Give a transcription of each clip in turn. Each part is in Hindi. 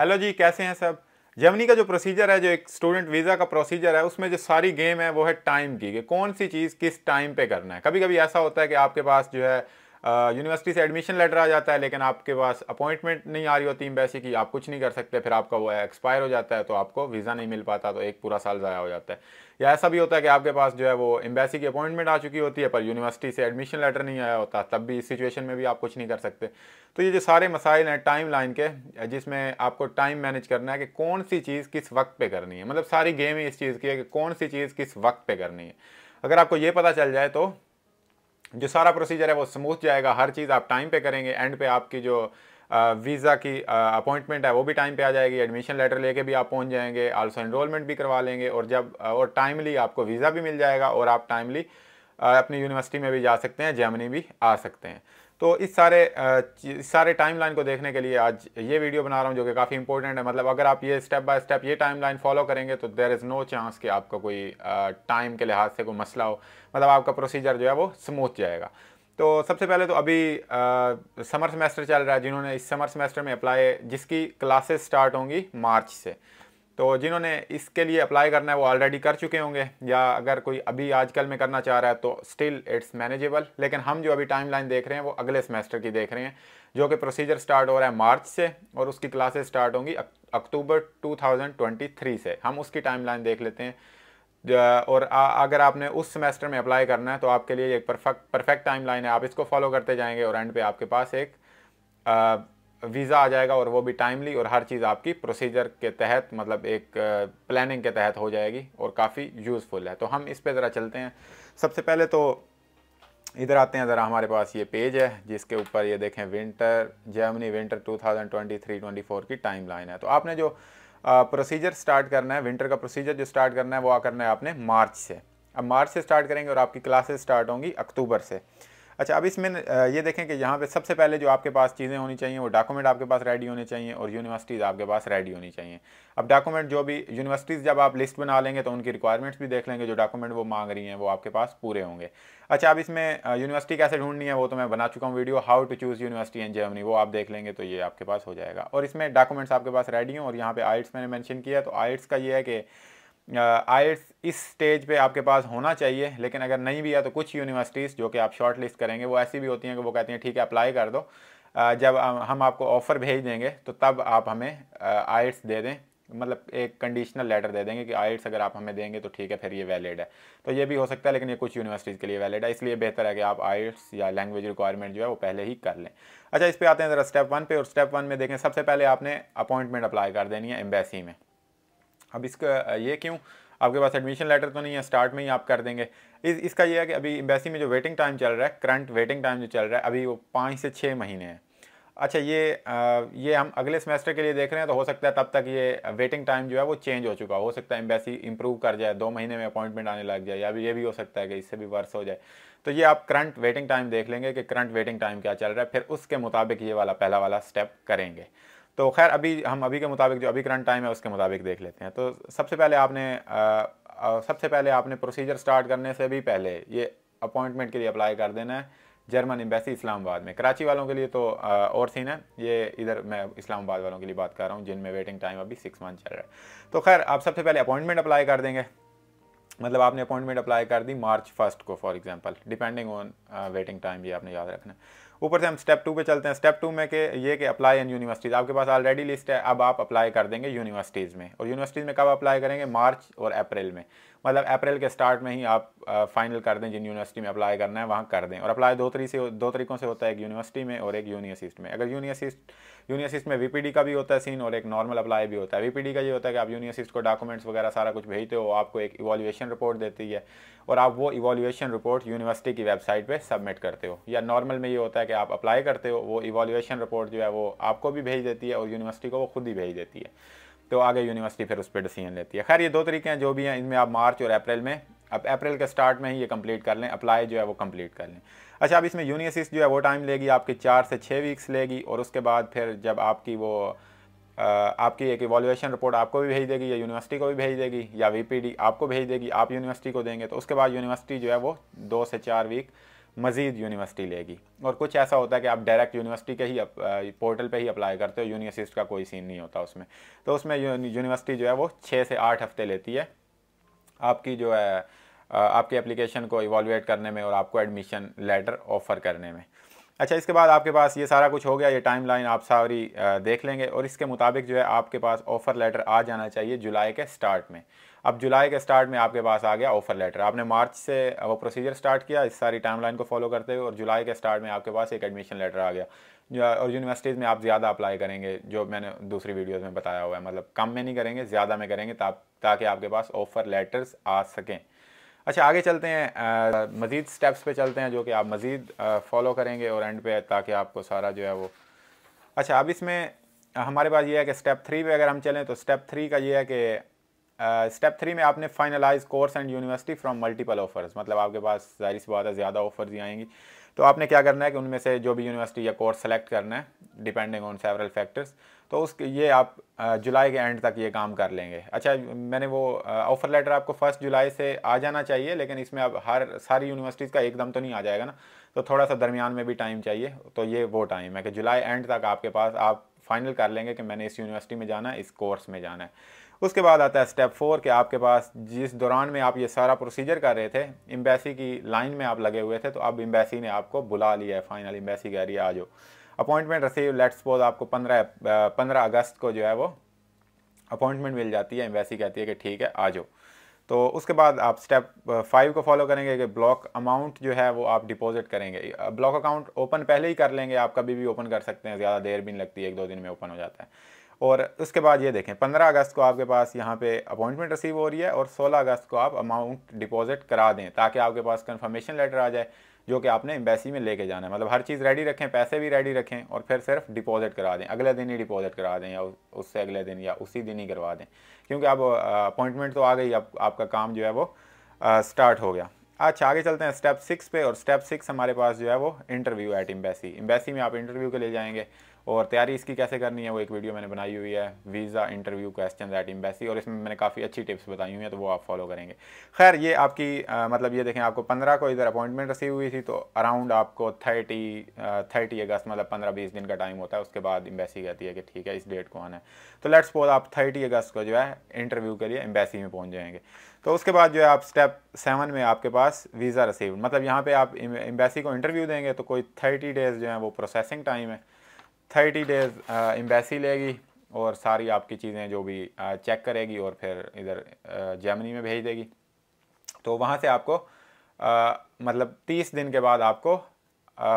हेलो जी कैसे हैं सब जर्मनी का जो प्रोसीजर है जो एक स्टूडेंट वीज़ा का प्रोसीजर है उसमें जो सारी गेम है वो है टाइम की कि कौन सी चीज़ किस टाइम पे करना है कभी कभी ऐसा होता है कि आपके पास जो है यूनिवर्सिटी से एडमिशन लेटर आ जाता है लेकिन आपके पास अपॉइंटमेंट नहीं आ रही होती एम्बेसी की आप कुछ नहीं कर सकते फिर आपका वो एक्सपायर हो जाता है तो आपको वीज़ा नहीं मिल पाता तो एक पूरा साल ज़ाया हो जाता है या ऐसा भी होता है कि आपके पास जो है वो एम्बेसी की अपॉइंटमेंट आ चुकी होती है पर यूनिवर्सिटी से एडमिशन लेटर नहीं आया होता तब भी इस सिचुएशन में भी आप कुछ नहीं कर सकते तो ये जो सारे मसाइल हैं टाइम लाइन के जिसमें आपको टाइम मैनेज करना है कि कौन सी चीज़ किस वक्त पर करनी है मतलब सारी गेम ही इस चीज़ की है कि कौन सी चीज़ किस वक्त पे करनी है अगर आपको ये पता चल जाए तो जो सारा प्रोसीजर है वो स्मूथ जाएगा हर चीज़ आप टाइम पे करेंगे एंड पे आपकी जो वीज़ा की अपॉइंटमेंट है वो भी टाइम पे आ जाएगी एडमिशन लेटर लेके भी आप पहुंच जाएंगे आल्सो इनरोलमेंट भी करवा लेंगे और जब और टाइमली आपको वीज़ा भी मिल जाएगा और आप टाइमली अपनी यूनिवर्सिटी में भी जा सकते हैं जर्मनी भी आ सकते हैं तो इस सारे इस सारे टाइमलाइन को देखने के लिए आज ये वीडियो बना रहा हूँ जो कि काफ़ी इंपॉर्टेंट है मतलब अगर आप ये स्टेप बाय स्टेप ये टाइमलाइन फॉलो करेंगे तो देर इज़ नो चांस कि आपका कोई टाइम के लिहाज से कोई मसला हो मतलब आपका प्रोसीजर जो है वो स्मूथ जाएगा तो सबसे पहले तो अभी आ, समर सेमेस्टर चल रहा है जिन्होंने इस समर सेमेस्टर में अप्लाई जिसकी क्लासेस स्टार्ट होंगी मार्च से तो जिन्होंने इसके लिए अप्लाई करना है वो ऑलरेडी कर चुके होंगे या अगर कोई अभी आजकल में करना चाह रहा है तो स्टिल इट्स मैनेजेबल लेकिन हम जो अभी टाइमलाइन देख रहे हैं वो अगले सेमेस्टर की देख रहे हैं जो कि प्रोसीजर स्टार्ट हो रहा है मार्च से और उसकी क्लासेस स्टार्ट होंगी अक्टूबर 2023 से हम उसकी टाइमलाइन देख लेते हैं और अगर आपने उस सेमेस्टर में अप्लाई करना है तो आपके लिए एक परफेक्ट परफेक्ट टाइम है आप इसको फॉलो करते जाएंगे और एंड पे आपके पास एक आ, वीज़ा आ जाएगा और वो भी टाइमली और हर चीज़ आपकी प्रोसीजर के तहत मतलब एक प्लानिंग के तहत हो जाएगी और काफ़ी यूज़फुल है तो हम इस पर ज़रा चलते हैं सबसे पहले तो इधर आते हैं ज़रा हमारे पास ये पेज है जिसके ऊपर ये देखें विंटर जर्मनी विंटर 2023-24 की टाइम लाइन है तो आपने जो प्रोसीजर स्टार्ट करना है विंटर का प्रोसीजर जो स्टार्ट करना है वो आ करना है आपने मार्च से अब मार्च से स्टार्ट करेंगे और आपकी क्लासेस स्टार्ट होंगी अक्टूबर से अच्छा अब इसमें ये देखें कि यहाँ पे सबसे पहले जो आपके पास चीज़ें होनी चाहिए वो डॉक्यूमेंट आपके पास रेडी होने चाहिए और यूनिवर्सिटीज़ आपके पास रेडी होनी चाहिए अब डॉक्यूमेंट जो भी यूनिवर्सिटीज़ जब आप लिस्ट बना लेंगे तो उनकी रिक्वायरमेंट्स भी देख लेंगे जो डॉक्यूमेंट वो मांग रही हैं वो आपके पास पूरे होंगे अच्छा अब इसमें यूनिवर्सिटी कैसे ढूंढनी है वो तो मैं बना चुका हूँ video how to choose university in Germany वो आप देख लेंगे तो ये आपके पास हो जाएगा और इसमें डॉक्यूमेंट्स आपके पास रेडी हों और यहाँ पे आइट्स मैंने मैंशन किया तो आइट्स का ये है कि आइट्स इस स्टेज पे आपके पास होना चाहिए लेकिन अगर नहीं भी है तो कुछ यूनिवर्सिटीज़ जो कि आप शॉर्ट लिस्ट करेंगे वो ऐसी भी होती हैं कि वो कहती हैं ठीक है अप्लाई कर दो जब हम आपको ऑफ़र भेज देंगे तो तब आप हमें आइट्स दे दें मतलब एक कंडीशनल लेटर दे देंगे कि आइट्स अगर आप हमें देंगे तो ठीक है फिर ये वैलिड है तो ये भी हो सकता है लेकिन ये कुछ यूनिवर्सिटीज़ के लिए वैलिड है इसलिए बेहतर है कि आप आइट्स या लैंग्वेज रिक्वायरमेंट जो है वो पहले ही कर लें अच्छा इस पर आते हैं ज़रा स्टेप वन पे और स्टेप वन में देखें सबसे पहले आपने अपॉइंटमेंट अप्लाई कर देनी है एम्बेसी में अब इसका ये क्यों आपके पास एडमिशन लेटर तो नहीं है स्टार्ट में ही आप कर देंगे इस इसका यह है कि अभी एम्बेसी में जो वेटिंग टाइम चल रहा है करंट वेटिंग टाइम जो चल रहा है अभी वो पाँच से छः महीने हैं अच्छा ये आ, ये हम अगले सेमेस्टर के लिए देख रहे हैं तो हो सकता है तब तक ये वेटिंग टाइम जो है वो चेंज हो चुका हो सकता है एम्बेसी इंप्रूव कर जाए दो महीने में अपॉइंटमेंट आने लग जाए या अभी ये भी हो सकता है कि इससे भी वर्स हो जाए तो ये आप करंट वेटिंग टाइम देख लेंगे कि करंट वेटिंग टाइम क्या चल रहा है फिर उसके मुताबिक ये वाला पहला वाला स्टेप करेंगे तो खैर अभी हम अभी के मुताबिक जो अभी करंट टाइम है उसके मुताबिक देख लेते हैं तो सबसे पहले आपने सबसे पहले आपने प्रोसीजर स्टार्ट करने से भी पहले ये अपॉइंटमेंट के लिए अप्लाई कर देना है जर्मन एम्बेसी इस्लामाबाद में कराची वालों के लिए तो और सीन है ये इधर मैं इस्लामाबाद वालों के लिए बात कर रहा हूँ जिनमें वेटिंग टाइम अभी सिक्स मंथ चल रहा है तो खैर आप सबसे पहले अपॉइंटमेंट अप्लाई कर देंगे मतलब आपने अपॉइंटमेंट अप्लाई कर दी मार्च फर्स्ट को for example depending on waiting time ये आपने याद रखना है ऊपर से हम स्टेप टू पे चलते हैं स्टेप टू में कि ये कि अप्लाई इन यूनिवर्सिटीज़ आपके पास ऑलरेडी लिस्ट है अब आप अप्लाई कर देंगे यूनिवर्सिटीज़ में और यूनिवर्सिटीज़ में कब अप्लाई करेंगे मार्च और अप्रैल में मतलब अप्रैल के स्टार्ट में ही आप फाइनल कर दें जिन यूनिवर्सिटी में अप्लाई करना है वहाँ कर दें और अप्लाई दो तरीके से दो तरीक़ों से होता है एक यूनिवर्सिटी में और एक यूनियसिस्ट में अगर यूनियसिस्ट यूनियसिस्ट में वीपीडी का भी होता है सीन और एक नॉर्मल अप्लाई भी होता है वीपीडी का ये होता है कि आप यूनियसिस्ट को डॉक्यूमेंट्स वगैरह सारा कुछ भेजते हो आपको एक इवॉल्यूशन रिपोर्ट देती है और आप वो इवालुएशन रिपोर्ट यूनिवर्सिटी की वेबसाइट पर सबमिट करते हो या नॉर्मल में ये होता है जाके आप अप्लाई करते हो वो इवोल्यूशन रिपोर्ट जो है वो आपको भी भेज देती है और यूनिवर्सिटी को वो खुद ही भेज देती है तो आगे यूनिवर्सिटी फिर उस पर डिसीजन लेती है खैर ये दो तरीके हैं जो भी हैं इनमें आप मार्च और अप्रैल में अब अप्रैल के स्टार्ट में ही ये कंप्लीट कर लें अप्लाई जो है वो कंप्लीट कर लें अच्छा अब इसमें यूनिवर्सिस जो है वो टाइम लेगी आपकी चार से छः वीक्स लेगी और उसके बाद फिर जब आपकी वो आपकी एक इवोल्यूशन रिपोर्ट आपको भी भेज देगी या यूनिवर्सिटी को भी भेज देगी या वीपीडी आपको भेज देगी आप यूनिवर्सिटी को देंगे तो उसके बाद यूनिवर्सिटी जो है वो दो से चार वीक मज़ीद यूनिवर्सिटी लेगी और कुछ ऐसा होता है कि आप डायरेक्ट यूनिवर्सिटी के ही पोर्टल पे ही अप्लाई करते हो यूनिवर्सिस्ट का कोई सीन नहीं होता उसमें तो उसमें यूनिवर्सिटी जो है वो छः से आठ हफ्ते लेती है आपकी जो है आपकी एप्लीकेशन को इवॉल्यूएट करने में और आपको एडमिशन लेटर ऑफ़र करने में अच्छा इसके बाद आपके पास ये सारा कुछ हो गया ये टाइम लाइन आप सारी देख लेंगे और इसके मुताबिक जो है आपके पास ऑफ़र लेटर आ जाना चाहिए जुलाई के स्टार्ट में अब जुलाई के स्टार्ट में आपके पास आ गया ऑफर लेटर आपने मार्च से वो प्रोसीजर स्टार्ट किया इस सारी टाइमलाइन को फॉलो करते हुए और जुलाई के स्टार्ट में आपके पास एक एडमिशन लेटर आ गया और यूनिवर्सिटीज़ में आप ज़्यादा अप्लाई करेंगे जो मैंने दूसरी वीडियोज़ में बताया हुआ है मतलब कम में नहीं करेंगे ज़्यादा में करेंगे ताकि आपके पास ऑफ़र लेटर्स आ सकें अच्छा आगे चलते हैं मज़ीद स्टेप्स पे चलते हैं जो कि आप मज़ीद फॉलो करेंगे और एंड पे ताकि आपको सारा जो है वो अच्छा अब इसमें हमारे पास ये है कि स्टेप थ्री पे अगर हम चलें तो स्टेप थ्री का ये है कि स्टेप थ्री में आपने finalise course and university from multiple offers मतलब आपके पास जाहिर सी बात है ज़्यादा ऑफर्स ही आएंगी तो आपने क्या करना है कि उनमें से जो भी यूनिवर्सिटी या कोर्स सेलेक्ट करना है डिपेंडिंग ऑन सेवरल फैक्टर्स तो उस ये आप जुलाई के एंड तक ये काम कर लेंगे अच्छा मैंने वो ऑफ़र लेटर आपको फर्स्ट जुलाई से आ जाना चाहिए लेकिन इसमें अब हर सारी यूनिवर्सिटीज़ का एकदम तो नहीं आ जाएगा ना तो थोड़ा सा दरमियान में भी टाइम चाहिए तो ये वो टाइम है कि जुलाई एंड तक आपके पास आप फाइनल कर लेंगे कि मैंने इस यूनिवर्सिटी में जाना है इस कोर्स में जाना है उसके बाद आता है स्टेप फोर कि आपके पास जिस दौरान में आप ये सारा प्रोसीजर कर रहे थे एम्बेसी की लाइन में आप लगे हुए थे तो अब एम्बेसी ने आपको बुला लिया है फाइनल एम्बेसी कह रही है आ जाओ अपॉइंटमेंट रिसीव लेट सपोज आपको पंद्रह पंद्रह अगस्त को जो है वो अपॉइंटमेंट मिल जाती है एम्बेसी कहती है कि ठीक है आ जाओ तो उसके बाद आप स्टेप फाइव को फॉलो करेंगे कि ब्लॉक अमाउंट जो है वो आप डिपॉजिट करेंगे ब्लॉक अकाउंट ओपन पहले ही कर लेंगे आप कभी भी ओपन कर सकते हैं ज़्यादा देर भी नहीं लगती है एक दो दिन में ओपन हो जाता है और उसके बाद ये देखें पंद्रह अगस्त को आपके पास यहाँ पे अपॉइंटमेंट रिसीव हो रही है और सोलह अगस्त को आप अमाउंट डिपॉजिट करा दें ताकि आपके पास कन्फर्मेशन लेटर आ जाए जो कि आपने एम्बेसी में लेके जाना है मतलब हर चीज़ रेडी रखें पैसे भी रेडी रखें और फिर सिर्फ डिपॉजिट करा दें अगले दिन ही डिपॉजिट करा दें या उससे अगले दिन या उसी दिन ही करवा दें क्योंकि अब अपॉइंटमेंट तो आ गई अब आपका काम जो है वो स्टार्ट हो गया अच्छा आगे चलते हैं स्टेप सिक्स पे और स्टेप सिक्स हमारे पास जो है वो इंटरव्यू एट एम्बेसी एम्बेसी में आप इंटरव्यू के लिए जाएंगे और तैयारी इसकी कैसे करनी है वो एक वीडियो मैंने बनाई हुई है visa interview question at embassy और इसमें मैंने काफ़ी अच्छी टिप्स बताई हुई हैं तो वो आप फॉलो करेंगे खैर ये आपकी आ, मतलब ये देखें आपको पंद्रह को इधर अपॉइंटमेंट रसीव हुई थी तो अराउंड आपको थर्टी थर्टी अगस्त मतलब पंद्रह बीस दिन का टाइम होता है उसके बाद एम्बेसी कहती है कि ठीक है इस डेट को आना है तो लेट्स सपोज आप थर्टी अगस्त को जो है इंटरव्यू के लिए एम्बेसी में पहुँच जाएंगे तो उसके बाद जो है आप स्टेप सेवन में आपके पास वीज़ा रसीव मतलब यहाँ पे आप एम्बेसी को इंटरव्यू देंगे तो कोई थर्टी डेज़ जो है वो प्रोसेसिंग टाइम है थर्टी डेज़ एम्बेसी लेगी और सारी आपकी चीज़ें जो भी चेक करेगी और फिर इधर जर्मनी में भेज देगी तो वहाँ से आपको आ, मतलब तीस दिन के बाद आपको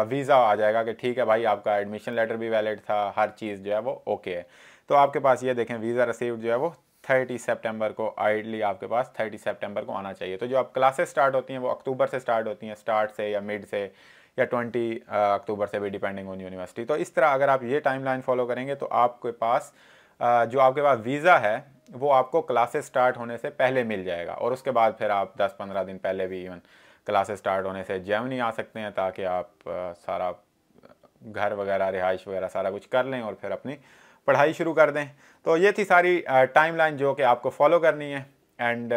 वीज़ा आ जाएगा कि ठीक है भाई आपका एडमिशन लेटर भी वैलिड था हर चीज़ जो है वो ओके है तो आपके पास ये देखें वीज़ा रिसीव जो है वो थर्टी सितंबर को आइडली आपके पास थर्टी सितंबर को आना चाहिए तो जो आप क्लासेस स्टार्ट होती हैं वो अक्टूबर से स्टार्ट होती हैं स्टार्ट से या मिड से या 20 अक्टूबर से भी डिपेंडिंग ऑन यूनिवर्सिटी तो इस तरह अगर आप ये टाइमलाइन फॉलो करेंगे तो आपके पास जो आपके पास वीज़ा है वो आपको क्लासेस स्टार्ट होने से पहले मिल जाएगा और उसके बाद फिर आप 10-15 दिन पहले भी इवन क्लासेस स्टार्ट होने से जर्मनी आ सकते हैं ताकि आप सारा घर वगैरह रिहाइश वगैरह सारा कुछ कर लें और फिर अपनी पढ़ाई शुरू कर दें तो ये थी सारी टाइमलाइन जो कि आपको फॉलो करनी है and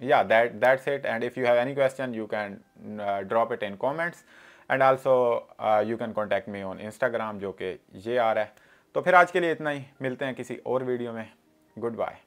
yeah that that's it and if you have any question you can uh, drop it in comments and also uh, you can contact me on instagram jo ke ye aa raha hai to fir aaj ke liye itna hi milte hain kisi aur video mein goodbye